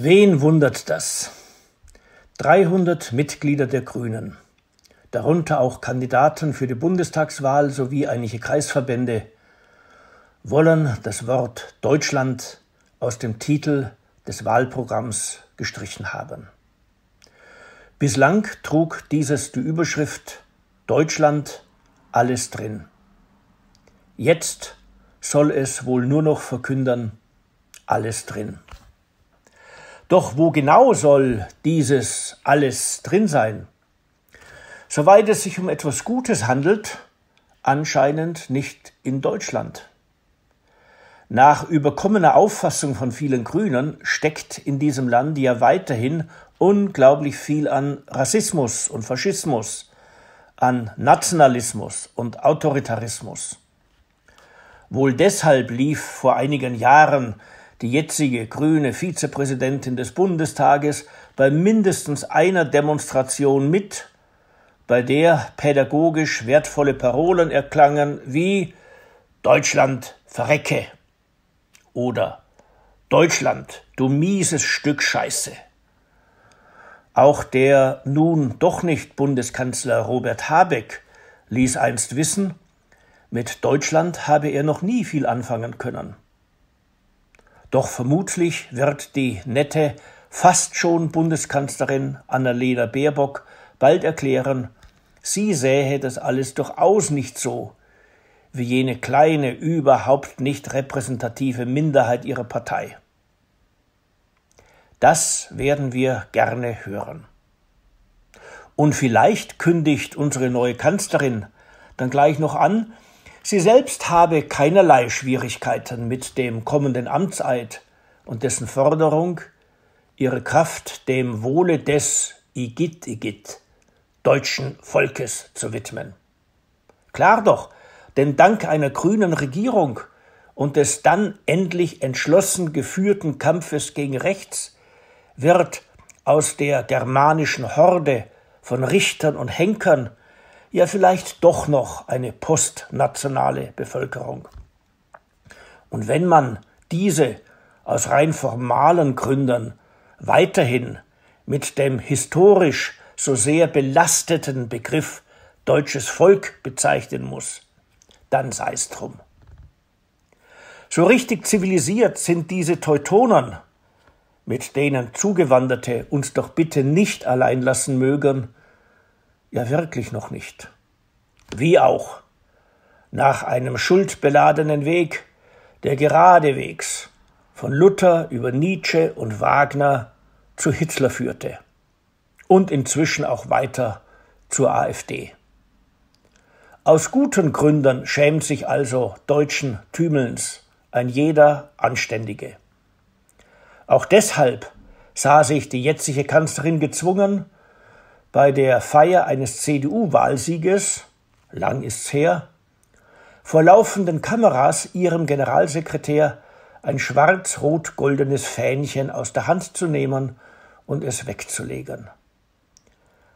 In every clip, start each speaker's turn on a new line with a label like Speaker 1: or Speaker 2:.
Speaker 1: Wen wundert das? 300 Mitglieder der Grünen, darunter auch Kandidaten für die Bundestagswahl sowie einige Kreisverbände, wollen das Wort Deutschland aus dem Titel des Wahlprogramms gestrichen haben. Bislang trug dieses die Überschrift Deutschland alles drin. Jetzt soll es wohl nur noch verkünden alles drin. Doch wo genau soll dieses alles drin sein? Soweit es sich um etwas Gutes handelt, anscheinend nicht in Deutschland. Nach überkommener Auffassung von vielen Grünen steckt in diesem Land ja weiterhin unglaublich viel an Rassismus und Faschismus, an Nationalismus und Autoritarismus. Wohl deshalb lief vor einigen Jahren die jetzige grüne Vizepräsidentin des Bundestages, bei mindestens einer Demonstration mit, bei der pädagogisch wertvolle Parolen erklangen wie Deutschland verrecke oder Deutschland, du mieses Stück Scheiße. Auch der nun doch nicht Bundeskanzler Robert Habeck ließ einst wissen, mit Deutschland habe er noch nie viel anfangen können. Doch vermutlich wird die nette, fast schon Bundeskanzlerin Annalena Baerbock bald erklären, sie sähe das alles durchaus nicht so, wie jene kleine, überhaupt nicht repräsentative Minderheit ihrer Partei. Das werden wir gerne hören. Und vielleicht kündigt unsere neue Kanzlerin dann gleich noch an, Sie selbst habe keinerlei Schwierigkeiten mit dem kommenden Amtseid und dessen Forderung, ihre Kraft dem Wohle des Igit Igit deutschen Volkes zu widmen. Klar doch, denn dank einer grünen Regierung und des dann endlich entschlossen geführten Kampfes gegen rechts wird aus der germanischen Horde von Richtern und Henkern ja vielleicht doch noch eine postnationale Bevölkerung. Und wenn man diese aus rein formalen Gründen weiterhin mit dem historisch so sehr belasteten Begriff deutsches Volk bezeichnen muss, dann sei es drum. So richtig zivilisiert sind diese Teutonen, mit denen Zugewanderte uns doch bitte nicht allein lassen mögen, ja wirklich noch nicht. Wie auch, nach einem schuldbeladenen Weg, der geradewegs von Luther über Nietzsche und Wagner zu Hitler führte und inzwischen auch weiter zur AfD. Aus guten Gründen schämt sich also deutschen Tümelns ein jeder Anständige. Auch deshalb sah sich die jetzige Kanzlerin gezwungen, bei der Feier eines CDU-Wahlsieges, lang ist's her, vor laufenden Kameras ihrem Generalsekretär ein schwarz-rot-goldenes Fähnchen aus der Hand zu nehmen und es wegzulegen.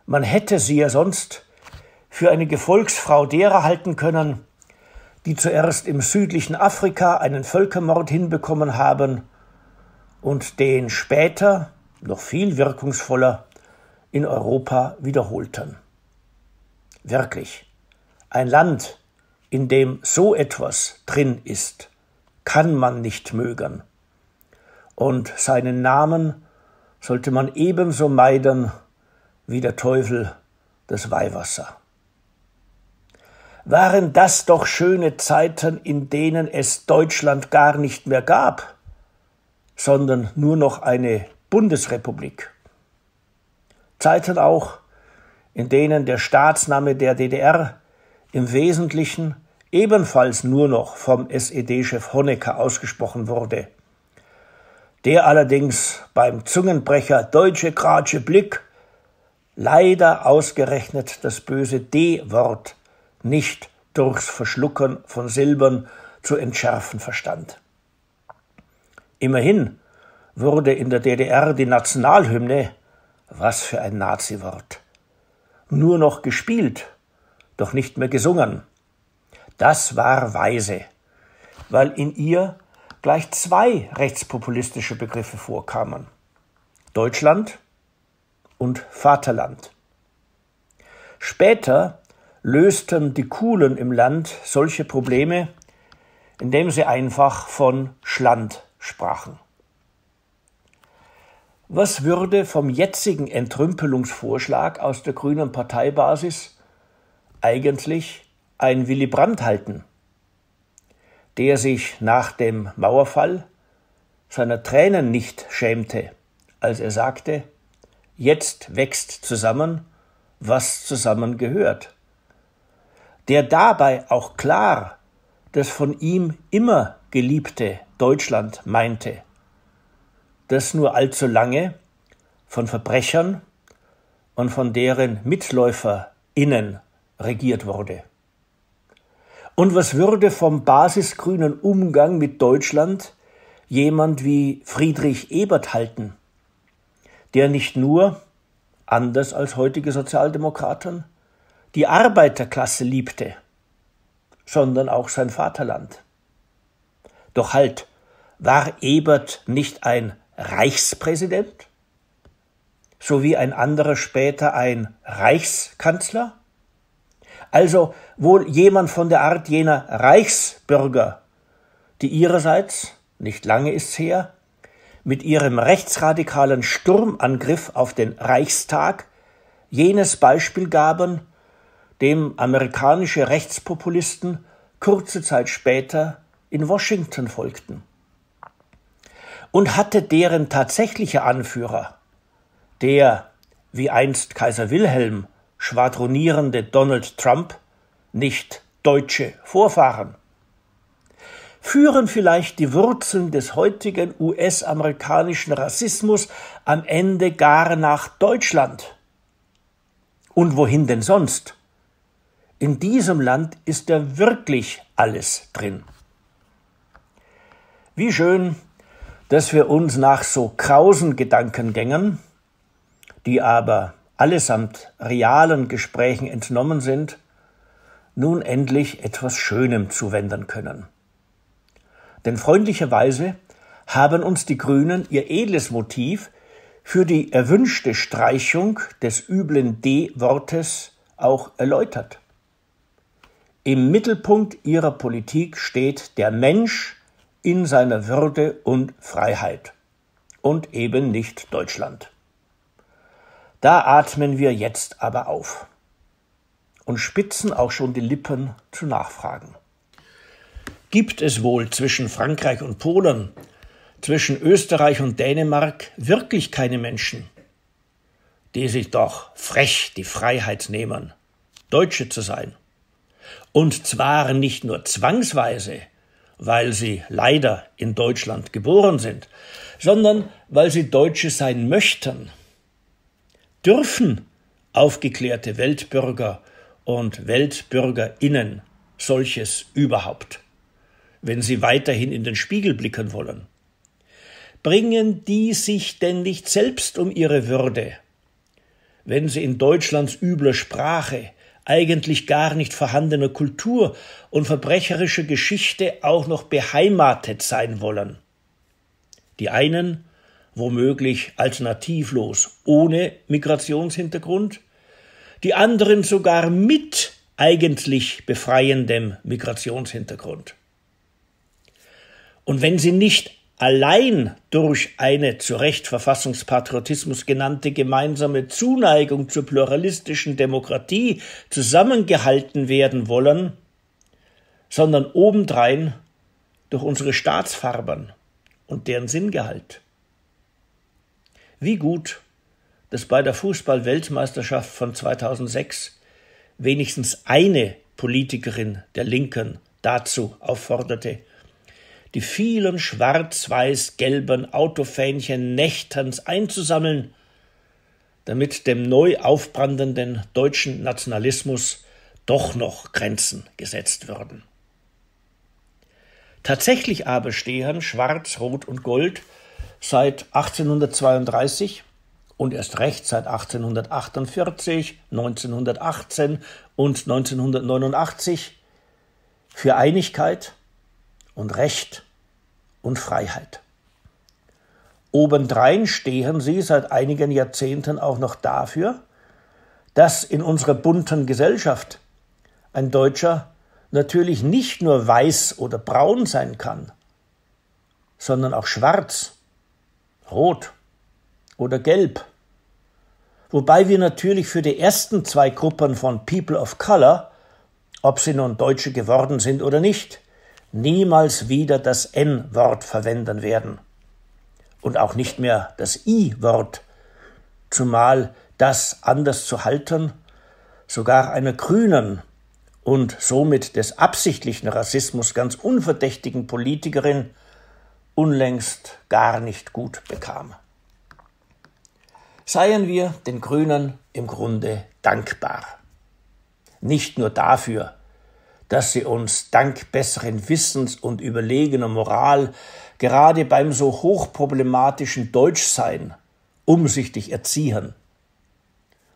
Speaker 1: Man hätte sie ja sonst für eine Gefolgsfrau derer halten können, die zuerst im südlichen Afrika einen Völkermord hinbekommen haben und den später, noch viel wirkungsvoller, in Europa wiederholten. Wirklich, ein Land, in dem so etwas drin ist, kann man nicht mögen. Und seinen Namen sollte man ebenso meiden wie der Teufel das Weihwasser. Waren das doch schöne Zeiten, in denen es Deutschland gar nicht mehr gab, sondern nur noch eine Bundesrepublik. Zeiten auch, in denen der Staatsname der DDR im Wesentlichen ebenfalls nur noch vom SED-Chef Honecker ausgesprochen wurde, der allerdings beim Zungenbrecher Deutsche Kratsche Blick leider ausgerechnet das böse D-Wort nicht durchs Verschlucken von Silbern zu entschärfen verstand. Immerhin wurde in der DDR die Nationalhymne was für ein Nazi-Wort. Nur noch gespielt, doch nicht mehr gesungen. Das war weise, weil in ihr gleich zwei rechtspopulistische Begriffe vorkamen. Deutschland und Vaterland. Später lösten die Coolen im Land solche Probleme, indem sie einfach von Schland sprachen. Was würde vom jetzigen Entrümpelungsvorschlag aus der grünen Parteibasis eigentlich ein Willy Brandt halten, der sich nach dem Mauerfall seiner Tränen nicht schämte, als er sagte, jetzt wächst zusammen, was zusammen gehört, der dabei auch klar das von ihm immer geliebte Deutschland meinte das nur allzu lange von Verbrechern und von deren MitläuferInnen regiert wurde. Und was würde vom basisgrünen Umgang mit Deutschland jemand wie Friedrich Ebert halten, der nicht nur, anders als heutige Sozialdemokraten, die Arbeiterklasse liebte, sondern auch sein Vaterland. Doch halt, war Ebert nicht ein Reichspräsident, sowie ein anderer später ein Reichskanzler? Also wohl jemand von der Art jener Reichsbürger, die ihrerseits, nicht lange ist's her, mit ihrem rechtsradikalen Sturmangriff auf den Reichstag jenes Beispiel gaben, dem amerikanische Rechtspopulisten kurze Zeit später in Washington folgten und hatte deren tatsächliche Anführer, der, wie einst Kaiser Wilhelm, schwadronierende Donald Trump, nicht deutsche Vorfahren. Führen vielleicht die Wurzeln des heutigen US-amerikanischen Rassismus am Ende gar nach Deutschland? Und wohin denn sonst? In diesem Land ist ja wirklich alles drin. Wie schön, dass wir uns nach so krausen Gedankengängen, die aber allesamt realen Gesprächen entnommen sind, nun endlich etwas Schönem zuwenden können. Denn freundlicherweise haben uns die Grünen ihr edles Motiv für die erwünschte Streichung des üblen D-Wortes auch erläutert. Im Mittelpunkt ihrer Politik steht der Mensch in seiner Würde und Freiheit und eben nicht Deutschland. Da atmen wir jetzt aber auf und spitzen auch schon die Lippen zu Nachfragen. Gibt es wohl zwischen Frankreich und Polen, zwischen Österreich und Dänemark wirklich keine Menschen, die sich doch frech die Freiheit nehmen, Deutsche zu sein? Und zwar nicht nur zwangsweise, weil sie leider in Deutschland geboren sind, sondern weil sie Deutsche sein möchten. Dürfen aufgeklärte Weltbürger und Weltbürgerinnen solches überhaupt, wenn sie weiterhin in den Spiegel blicken wollen? Bringen die sich denn nicht selbst um ihre Würde, wenn sie in Deutschlands übler Sprache, eigentlich gar nicht vorhandene Kultur und verbrecherische Geschichte auch noch beheimatet sein wollen. Die einen womöglich alternativlos ohne Migrationshintergrund, die anderen sogar mit eigentlich befreiendem Migrationshintergrund. Und wenn sie nicht allein durch eine zu Recht Verfassungspatriotismus genannte gemeinsame Zuneigung zur pluralistischen Demokratie zusammengehalten werden wollen, sondern obendrein durch unsere Staatsfarbern und deren Sinngehalt. Wie gut, dass bei der Fußball-Weltmeisterschaft von 2006 wenigstens eine Politikerin der Linken dazu aufforderte, die vielen schwarz-weiß-gelben Autofähnchen nächtens einzusammeln, damit dem neu aufbrandenden deutschen Nationalismus doch noch Grenzen gesetzt würden. Tatsächlich aber stehen Schwarz, Rot und Gold seit 1832 und erst recht seit 1848, 1918 und 1989 für Einigkeit, und Recht und Freiheit. Obendrein stehen sie seit einigen Jahrzehnten auch noch dafür, dass in unserer bunten Gesellschaft ein Deutscher natürlich nicht nur weiß oder braun sein kann, sondern auch schwarz, rot oder gelb. Wobei wir natürlich für die ersten zwei Gruppen von People of Color, ob sie nun Deutsche geworden sind oder nicht, niemals wieder das N-Wort verwenden werden und auch nicht mehr das I-Wort, zumal das anders zu halten sogar einer grünen und somit des absichtlichen Rassismus ganz unverdächtigen Politikerin unlängst gar nicht gut bekam. Seien wir den Grünen im Grunde dankbar. Nicht nur dafür, dass sie uns dank besseren Wissens und überlegener Moral gerade beim so hochproblematischen Deutschsein umsichtig erziehen.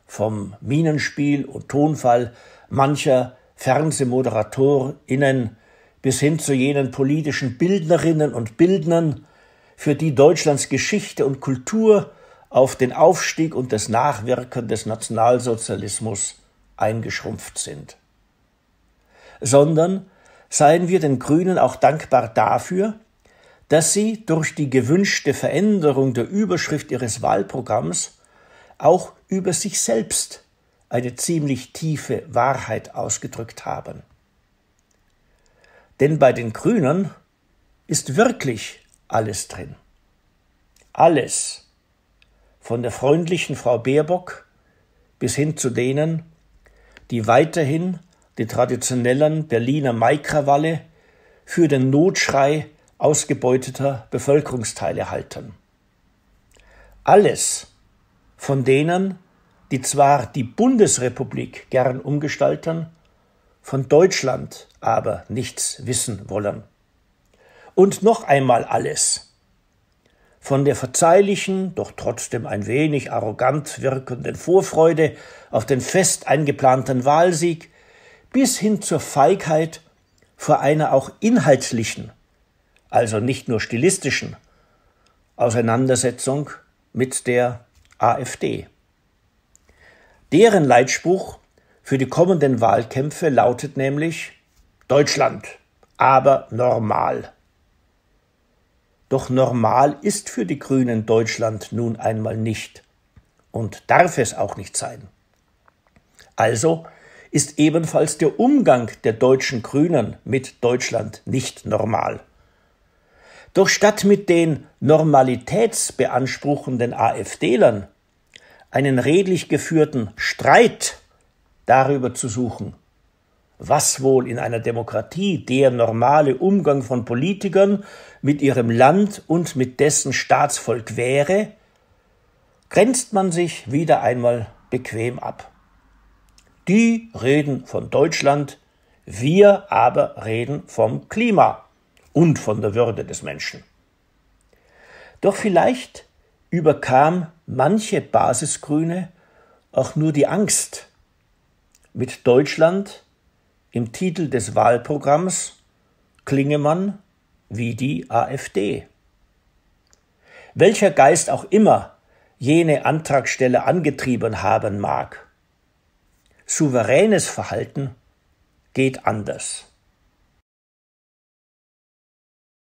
Speaker 1: Vom Minenspiel und Tonfall mancher FernsehmoderatorInnen bis hin zu jenen politischen Bildnerinnen und Bildnern, für die Deutschlands Geschichte und Kultur auf den Aufstieg und das Nachwirken des Nationalsozialismus eingeschrumpft sind sondern seien wir den Grünen auch dankbar dafür, dass sie durch die gewünschte Veränderung der Überschrift ihres Wahlprogramms auch über sich selbst eine ziemlich tiefe Wahrheit ausgedrückt haben. Denn bei den Grünen ist wirklich alles drin. Alles. Von der freundlichen Frau Baerbock bis hin zu denen, die weiterhin die traditionellen Berliner Maikrawalle, für den Notschrei ausgebeuteter Bevölkerungsteile halten. Alles von denen, die zwar die Bundesrepublik gern umgestalten, von Deutschland aber nichts wissen wollen. Und noch einmal alles. Von der verzeihlichen, doch trotzdem ein wenig arrogant wirkenden Vorfreude auf den fest eingeplanten Wahlsieg bis hin zur Feigheit vor einer auch inhaltlichen, also nicht nur stilistischen, Auseinandersetzung mit der AfD. Deren Leitspruch für die kommenden Wahlkämpfe lautet nämlich Deutschland, aber normal. Doch normal ist für die Grünen Deutschland nun einmal nicht und darf es auch nicht sein. Also ist ebenfalls der Umgang der deutschen Grünen mit Deutschland nicht normal. Doch statt mit den normalitätsbeanspruchenden AfD-Lern einen redlich geführten Streit darüber zu suchen, was wohl in einer Demokratie der normale Umgang von Politikern mit ihrem Land und mit dessen Staatsvolk wäre, grenzt man sich wieder einmal bequem ab. Die reden von Deutschland, wir aber reden vom Klima und von der Würde des Menschen. Doch vielleicht überkam manche Basisgrüne auch nur die Angst, mit Deutschland im Titel des Wahlprogramms klinge man wie die AfD. Welcher Geist auch immer jene Antragsteller angetrieben haben mag, souveränes Verhalten geht anders.